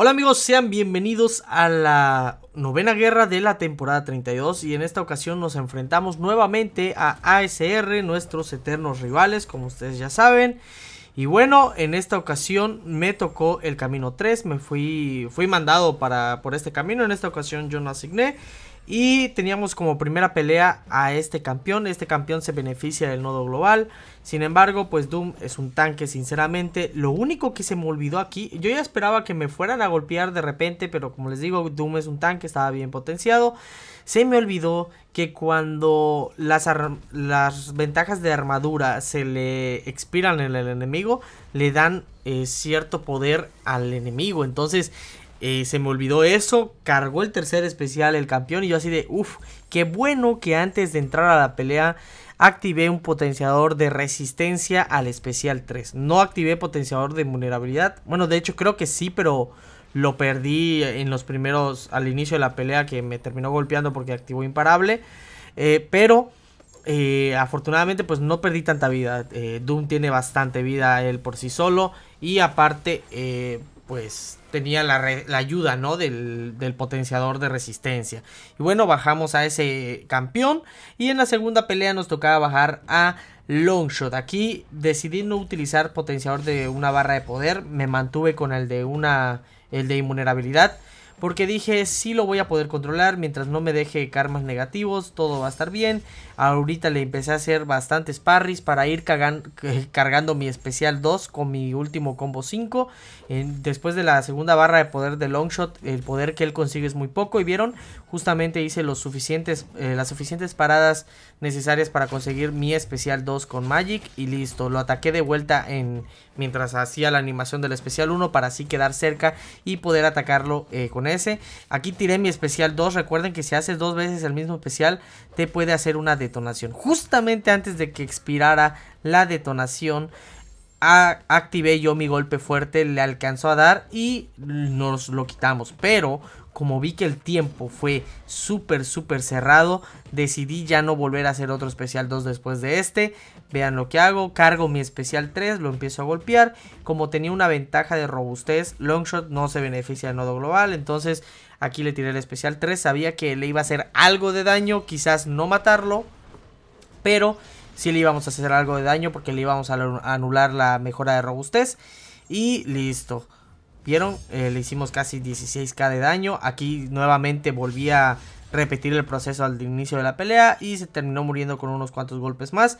Hola amigos, sean bienvenidos a la novena guerra de la temporada 32 y en esta ocasión nos enfrentamos nuevamente a ASR, nuestros eternos rivales, como ustedes ya saben. Y bueno, en esta ocasión me tocó el camino 3, me fui, fui mandado para, por este camino, en esta ocasión yo no asigné. Y teníamos como primera pelea a este campeón. Este campeón se beneficia del nodo global. Sin embargo, pues Doom es un tanque, sinceramente. Lo único que se me olvidó aquí, yo ya esperaba que me fueran a golpear de repente, pero como les digo, Doom es un tanque, estaba bien potenciado. Se me olvidó que cuando las, las ventajas de armadura se le expiran en el enemigo, le dan eh, cierto poder al enemigo. Entonces, eh, se me olvidó eso, cargó el tercer especial el campeón y yo así de, uff, qué bueno que antes de entrar a la pelea activé un potenciador de resistencia al especial 3. No activé potenciador de vulnerabilidad. Bueno, de hecho creo que sí, pero lo perdí en los primeros, al inicio de la pelea que me terminó golpeando porque activó imparable. Eh, pero... Eh, afortunadamente pues no perdí tanta vida. Doom tiene bastante vida él por sí solo. Y aparte pues tenía la, ayuda, ¿no? Del, potenciador de resistencia. Y bueno, bajamos a ese campeón. Y en la segunda pelea nos tocaba bajar a Longshot. Aquí decidí no utilizar potenciador de una barra de poder. Me mantuve con el de una. el de invulnerabilidad. Porque dije, si lo voy a poder controlar. Mientras no me deje karmas negativos, todo va a estar bien. Ahorita le empecé a hacer bastantes parries para ir eh, cargando mi especial 2 con mi último combo 5. después de la segunda barra de poder de Longshot, el poder que él consigue es muy poco. Y vieron, justamente hice los suficientes, eh, las suficientes paradas necesarias para conseguir mi especial 2 con Magic. Y listo, lo ataqué de vuelta en, mientras hacía la animación del especial 1 para así quedar cerca y poder atacarlo eh, con ese. Aquí tiré mi especial 2. Recuerden que si haces dos veces el mismo especial, te puede hacer una de detonación. Justamente antes de que expirara la detonación, activé yo mi golpe fuerte, le alcanzó a dar y nos lo quitamos. Pero como vi que el tiempo fue súper, súper cerrado, decidí ya no volver a hacer otro especial 2 después de este. Vean lo que hago, cargo mi especial 3, lo empiezo a golpear. Como tenía una ventaja de robustez, Longshot no se beneficia del nodo global, entonces aquí le tiré el especial 3. Sabía que le iba a hacer algo de daño, quizás no matarlo, pero si le íbamos a hacer algo de daño porque le íbamos a anular la mejora de robustez. Y listo. ¿Vieron? Eh, le hicimos casi 16k de daño. Aquí nuevamente volvía a repetir el proceso al inicio de la pelea y se terminó muriendo con unos cuantos golpes más.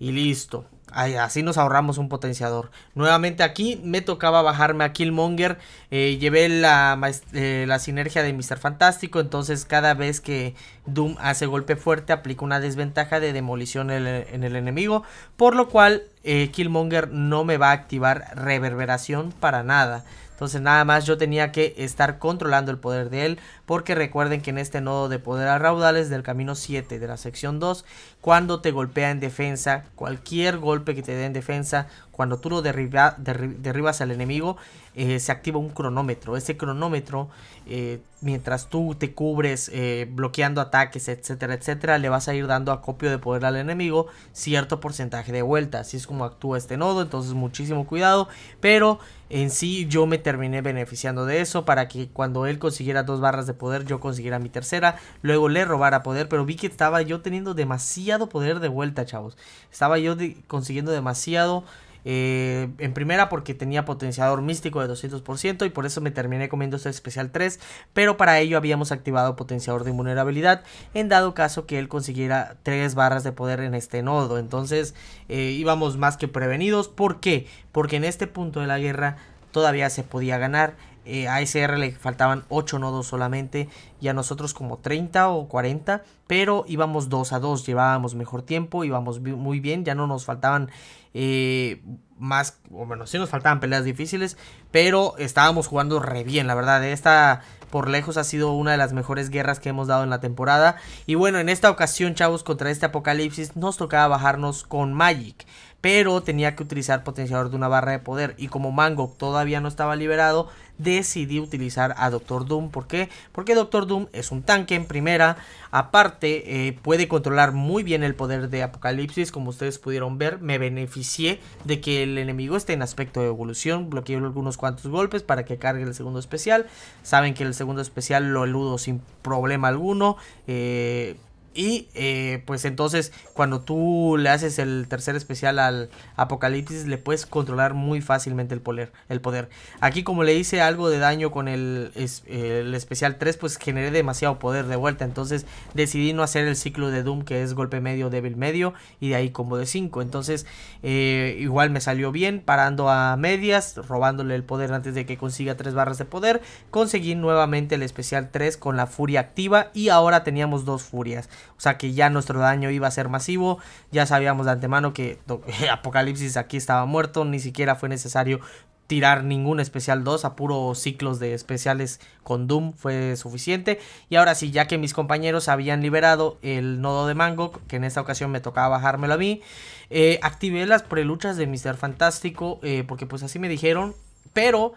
Y listo así nos ahorramos un potenciador. Nuevamente aquí me tocaba bajarme a Killmonger. Eh, llevé la, eh, la, sinergia de Mr. Fantástico. Entonces cada vez que Doom hace golpe fuerte aplica una desventaja de demolición en el, enemigo. Por lo cual eh, Killmonger no me va a activar reverberación para nada. Entonces nada más yo tenía que estar controlando el poder de él porque recuerden que en este nodo de poder a raudales del camino 7 de la sección 2, cuando te golpea en defensa, cualquier golpe que te dé en defensa, cuando tú lo derribas al enemigo, eh, se activa un cronómetro. Ese cronómetro, eh, mientras tú te cubres eh, bloqueando ataques, etcétera, etcétera, le vas a ir dando acopio de poder al enemigo cierto porcentaje de vuelta. Así es como actúa este nodo, entonces muchísimo cuidado. Pero en sí yo me terminé beneficiando de eso para que cuando él consiguiera dos barras de poder, yo consiguiera mi tercera, luego le robara poder, pero vi que estaba yo teniendo demasiado poder de vuelta, chavos. Estaba yo consiguiendo demasiado... Eh, en primera porque tenía potenciador místico de 200% y por eso me terminé comiendo este especial 3, pero para ello habíamos activado potenciador de invulnerabilidad en dado caso que él consiguiera 3 barras de poder en este nodo. Entonces eh, íbamos más que prevenidos. ¿Por qué? Porque en este punto de la guerra todavía se podía ganar eh, a SR le faltaban 8 nodos solamente y a nosotros como 30 o 40, pero íbamos 2 a 2, llevábamos mejor tiempo, íbamos muy bien, ya no nos faltaban eh, más, o bueno, sí nos faltaban peleas difíciles, pero estábamos jugando re bien, la verdad, ¿eh? esta por lejos ha sido una de las mejores guerras que hemos dado en la temporada y bueno, en esta ocasión chavos contra este apocalipsis nos tocaba bajarnos con Magic pero tenía que utilizar potenciador de una barra de poder y como Mango todavía no estaba liberado, decidí utilizar a Doctor Doom. ¿Por qué? Porque Doctor Doom es un tanque en primera, aparte eh, puede controlar muy bien el poder de Apocalipsis, como ustedes pudieron ver, me beneficié de que el enemigo esté en aspecto de evolución, bloqueé algunos cuantos golpes para que cargue el segundo especial, saben que el segundo especial lo eludo sin problema alguno, eh, y eh, pues entonces cuando tú le haces el tercer especial al Apocalipsis le puedes controlar muy fácilmente el poder. El poder. Aquí como le hice algo de daño con el, el especial 3 pues generé demasiado poder de vuelta. Entonces decidí no hacer el ciclo de Doom que es golpe medio, débil medio y de ahí combo de 5. Entonces eh, igual me salió bien parando a medias, robándole el poder antes de que consiga 3 barras de poder. Conseguí nuevamente el especial 3 con la furia activa y ahora teníamos dos furias. O sea que ya nuestro daño iba a ser masivo. Ya sabíamos de antemano que Apocalipsis aquí estaba muerto. Ni siquiera fue necesario tirar ningún especial 2 a puro ciclos de especiales con Doom fue suficiente. Y ahora sí, ya que mis compañeros habían liberado el nodo de Mango, que en esta ocasión me tocaba bajármelo a mí, eh, activé las preluchas de Mr. Fantástico, eh, porque pues así me dijeron, pero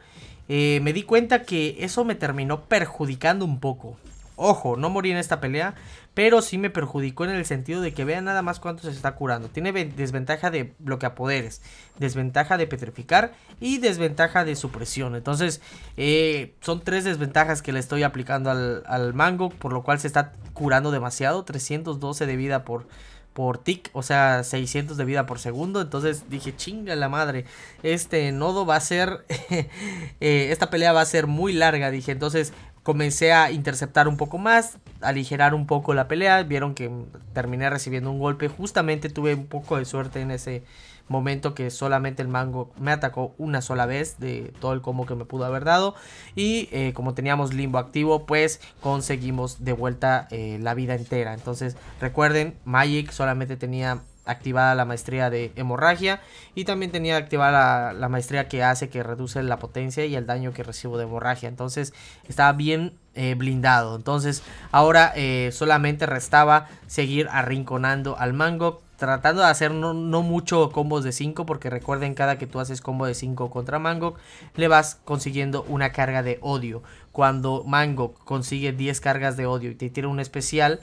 eh, me di cuenta que eso me terminó perjudicando un poco. Ojo, no morí en esta pelea, pero sí me perjudicó en el sentido de que vean nada más cuánto se está curando. Tiene desventaja de bloquea poderes, desventaja de petrificar y desventaja de supresión. Entonces, eh, son tres desventajas que le estoy aplicando al, mango, por lo cual se está curando demasiado. 312 de vida por, por tick, o sea, 600 de vida por segundo. Entonces dije, chinga la madre, este nodo va a ser, eh, esta pelea va a ser muy larga. Dije, entonces comencé a interceptar un poco más, aligerar un poco la pelea. Vieron que terminé recibiendo un golpe. Justamente tuve un poco de suerte en ese momento que solamente el mango me atacó una sola vez de todo el combo que me pudo haber dado. Y eh, como teníamos limbo activo, pues conseguimos de vuelta eh, la vida entera. Entonces recuerden, Magic solamente tenía activada la maestría de hemorragia y también tenía activada la, maestría que hace que reduce la potencia y el daño que recibo de hemorragia. Entonces estaba bien eh, blindado. Entonces ahora eh, solamente restaba seguir arrinconando al mango. Tratando de hacer no, mucho combos de 5 porque recuerden cada que tú haces combo de 5 contra mango le vas consiguiendo una carga de odio. Cuando Mangok consigue 10 cargas de odio y te tira un especial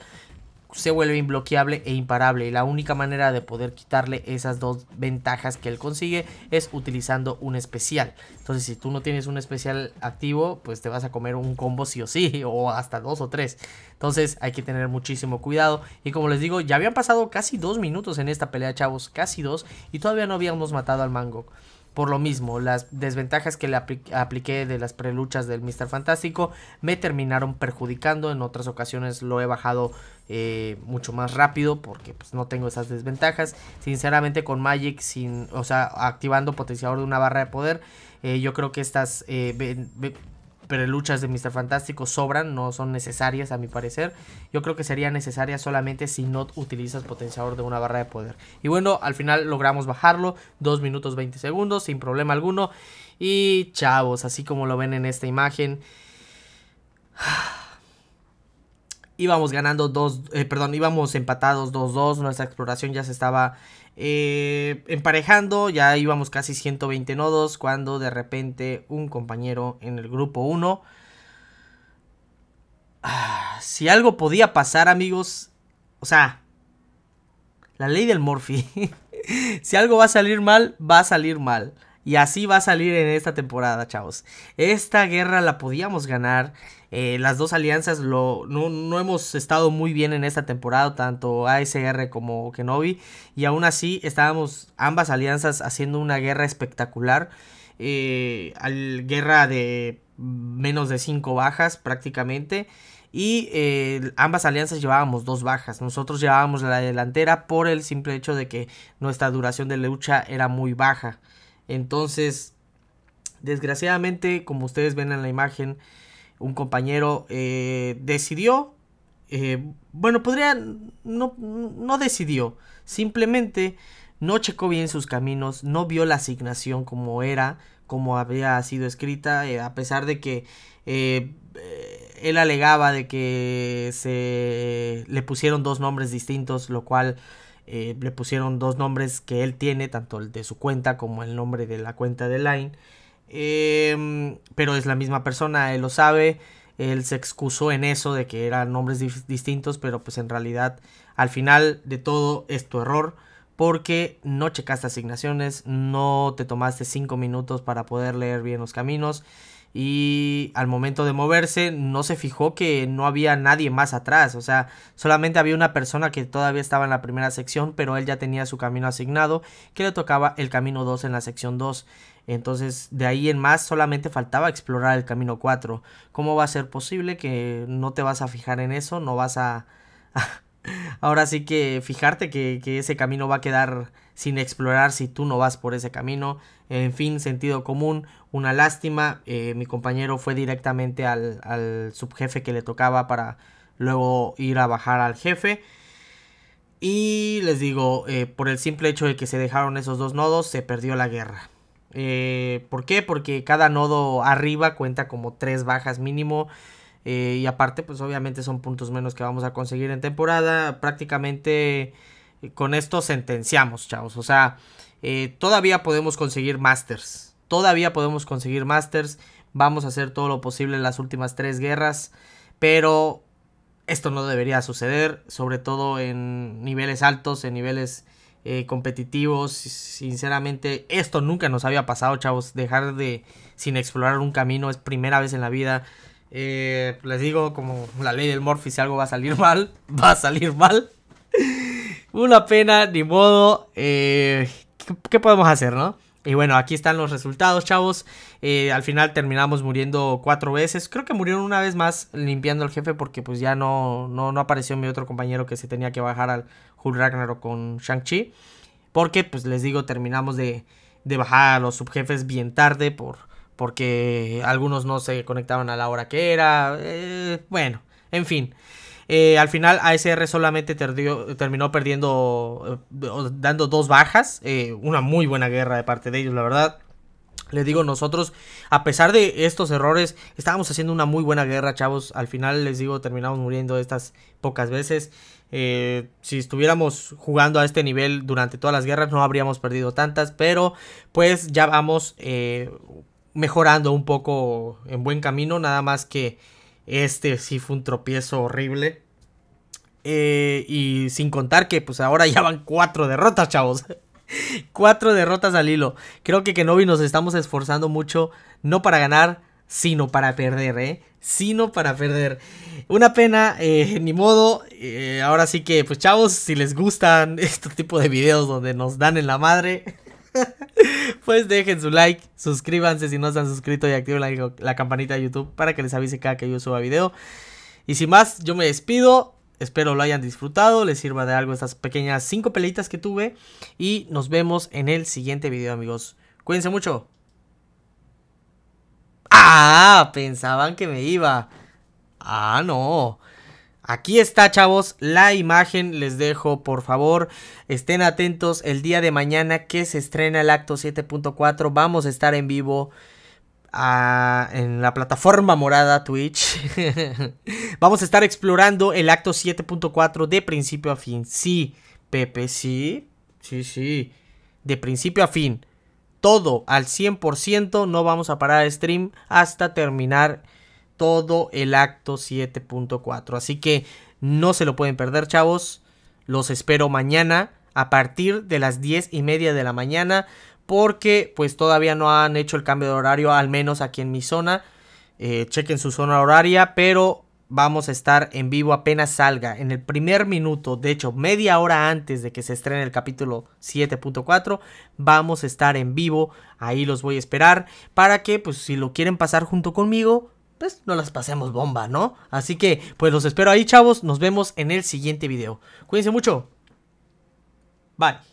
se vuelve imbloqueable e imparable. Y la única manera de poder quitarle esas dos ventajas que él consigue es utilizando un especial. Entonces, si tú no tienes un especial activo, pues te vas a comer un combo sí o sí, o hasta dos o tres. Entonces, hay que tener muchísimo cuidado. Y como les digo, ya habían pasado casi dos minutos en esta pelea, chavos, casi dos, y todavía no habíamos matado al Mango por lo mismo, las desventajas que le apliqué de las preluchas del Mr. Fantástico me terminaron perjudicando. En otras ocasiones lo he bajado eh, mucho más rápido porque pues, no tengo esas desventajas. Sinceramente con Magic, sin, o sea, activando potenciador de una barra de poder, eh, yo creo que estas eh, preluchas de Mr. Fantástico sobran, no son necesarias a mi parecer. Yo creo que sería necesaria solamente si no utilizas potenciador de una barra de poder. Y bueno, al final logramos bajarlo, 2 minutos 20 segundos, sin problema alguno. Y chavos, así como lo ven en esta imagen... íbamos ganando dos, eh, perdón, íbamos empatados 2-2, nuestra exploración ya se estaba eh, emparejando, ya íbamos casi 120 nodos cuando de repente un compañero en el grupo 1... Ah, si algo podía pasar amigos, o sea, la ley del Morphy. si algo va a salir mal, va a salir mal. Y así va a salir en esta temporada, chavos. Esta guerra la podíamos ganar. Eh, las dos alianzas lo, no, hemos estado muy bien en esta temporada, tanto ASR como Kenobi. Y aún así estábamos ambas alianzas haciendo una guerra espectacular. Eh, al, guerra de menos de 5 bajas prácticamente. Y eh, ambas alianzas llevábamos dos bajas. Nosotros llevábamos la delantera por el simple hecho de que nuestra duración de lucha era muy baja. Entonces, desgraciadamente, como ustedes ven en la imagen, un compañero eh, decidió, eh, bueno, podría, no, no decidió, simplemente no checó bien sus caminos, no vio la asignación como era, como había sido escrita, eh, a pesar de que él alegaba de que se le pusieron dos nombres distintos, lo cual eh, le pusieron dos nombres que él tiene, tanto el de su cuenta como el nombre de la cuenta de Line. Em, pero es la misma persona, él lo sabe. Él se excusó en eso de que eran nombres distintos, pero pues en realidad al final de todo es tu error porque no checaste asignaciones, no te tomaste cinco minutos para poder leer bien los caminos y al momento de moverse no se fijó que no había nadie más atrás, o sea, solamente había una persona que todavía estaba en la primera sección, pero él ya tenía su camino asignado, que le tocaba el camino 2 en la sección 2. Entonces, de ahí en más solamente faltaba explorar el camino 4. ¿Cómo va a ser posible que no te vas a fijar en eso? No vas a... Ahora sí que fijarte que, que ese camino va a quedar sin explorar si tú no vas por ese camino. En fin, sentido común, una lástima. Eh, mi compañero fue directamente al, subjefe que le tocaba para luego ir a bajar al jefe. Y les digo, eh, por el simple hecho de que se dejaron esos dos nodos, se perdió la guerra. Eh, ¿Por qué? Porque cada nodo arriba cuenta como tres bajas mínimo. y aparte, pues obviamente son puntos menos que vamos a conseguir en temporada. Prácticamente con esto sentenciamos, chavos. O sea, todavía podemos conseguir masters. Todavía podemos conseguir Masters. Vamos a hacer todo lo posible en las últimas tres guerras. Pero esto no debería suceder. Sobre todo en niveles altos, en niveles eh, competitivos. Sinceramente, esto nunca nos había pasado, chavos. Dejar de sin explorar un camino es primera vez en la vida. Eh, les digo, como la ley del Morphy, si algo va a salir mal, va a salir mal. Una pena, ni modo. Eh, ¿Qué podemos hacer, no? Y bueno, aquí están los resultados, chavos. Eh, al final terminamos muriendo cuatro veces. Creo que murieron una vez más limpiando al jefe porque pues ya no, no, apareció mi otro compañero que se tenía que bajar al Hulk Ragnarok con Shang-Chi. Porque pues les digo, terminamos de, de, bajar a los subjefes bien tarde por, porque algunos no se conectaban a la hora que era. Eh, bueno, en fin. Eh, al final ASR solamente terminó perdiendo, eh, dando dos bajas. Eh, una muy buena guerra de parte de ellos, la verdad. Les digo, nosotros, a pesar de estos errores, estábamos haciendo una muy buena guerra, chavos. Al final, les digo, terminamos muriendo estas pocas veces. si estuviéramos jugando a este nivel durante todas las guerras, no habríamos perdido tantas. Pero, pues, ya vamos mejorando un poco en buen camino. Nada más que este sí fue un tropiezo horrible. Eh, y sin contar que pues ahora ya van cuatro derrotas, chavos. cuatro derrotas al hilo. Creo que Kenobi nos estamos esforzando mucho, no para ganar, sino para perder, ¿eh? Sino para perder. Una pena, eh, ni modo. Eh, ahora sí que, pues chavos, si les gustan este tipo de videos donde nos dan en la madre pues dejen su like, suscríbanse si no están suscritos y activen la, campanita de YouTube para que les avise cada que yo suba video. Y sin más, yo me despido. Espero lo hayan disfrutado, les sirva de algo estas pequeñas 5 pelitas que tuve. Y nos vemos en el siguiente video, amigos. Cuídense mucho. Ah, pensaban que me iba. Ah, no. Aquí está, chavos, la imagen. Les dejo, por favor, estén atentos el día de mañana que se estrena el acto 7.4. Vamos a estar en vivo ah, en la plataforma morada Twitch. Vamos a estar explorando el acto 7.4 de principio a fin. Sí, Pepe, sí, sí, sí. De principio a fin. Todo al 100%. No vamos a parar el stream hasta terminar todo el acto 7.4. Así que no se lo pueden perder, chavos. Los espero mañana a partir de las 10 y media de la mañana. Porque pues todavía no han hecho el cambio de horario, al menos aquí en mi zona. Eh, chequen su zona horaria, pero vamos a estar en vivo apenas salga. En el primer minuto, de hecho media hora antes de que se estrene el capítulo 7.4, vamos a estar en vivo. Ahí los voy a esperar para que pues si lo quieren pasar junto conmigo, pues no las pasemos bomba, ¿no? Así que, pues los espero ahí, chavos. Nos vemos en el siguiente video. Cuídense mucho. Bye.